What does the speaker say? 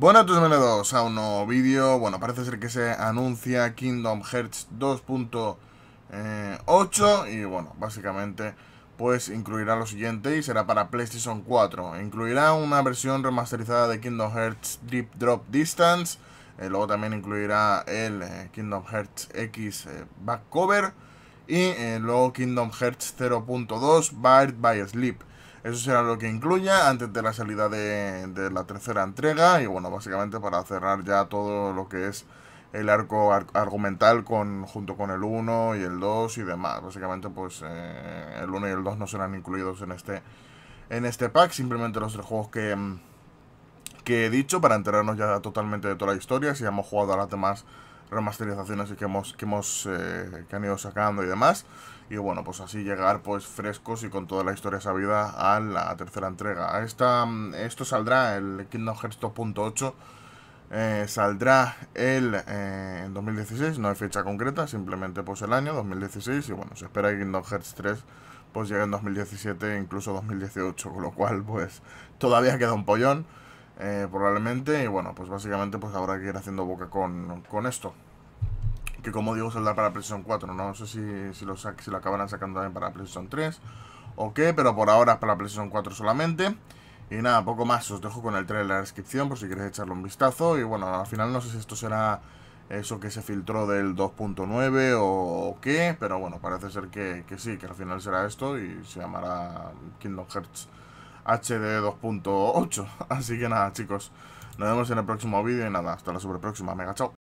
Bueno, tus bienvenidos a un nuevo vídeo. Bueno, parece ser que se anuncia Kingdom Hearts 2.8 y bueno, básicamente pues incluirá lo siguiente y será para PlayStation 4. Incluirá una versión remasterizada de Kingdom Hearts Deep Drop Distance. Eh, luego también incluirá el eh, Kingdom Hearts X eh, Back Cover y luego Kingdom Hearts 0.2 Bird by Sleep. Eso será lo que incluya antes de la salida de, de la tercera entrega y bueno, básicamente para cerrar ya todo lo que es el arco argumental con, junto con el 1 y el 2 y demás. Básicamente pues eh, el 1 y el 2 no serán incluidos en este, en este pack, simplemente los tres juegos que, que he dicho para enterarnos ya totalmente de toda la historia si hemos jugado a las demás remasterizaciones que hemos, que hemos eh, que han ido sacando y demás. Y bueno, pues así llegar pues frescos y con toda la historia sabida a la tercera entrega. Esta, mm, esto saldrá, el Kingdom Hearts 2.8 eh, saldrá el, eh, en 2016, no hay fecha concreta, simplemente pues el año 2016 y bueno, se espera que Kingdom Hearts 3 pues llegue en 2017, e incluso 2018, con lo cual pues todavía queda un pollón. Eh, probablemente, y bueno, pues básicamente pues habrá que ir haciendo boca con, esto. Que como digo, saldrá para PlayStation 4, no, sé si, lo, si lo acabarán sacando también para PlayStation 3 o qué, pero por ahora es para PlayStation 4 solamente. Y nada, poco más, os dejo con el trailer en la descripción por si queréis echarle un vistazo. Y bueno, al final no sé si esto será eso que se filtró del 2.9 o, qué, pero bueno, parece ser que, que sí, que al final será esto y se llamará Kingdom Hearts HD 2.8. Así que nada, chicos. Nos vemos en el próximo vídeo y nada, hasta la super próxima. Mega chao.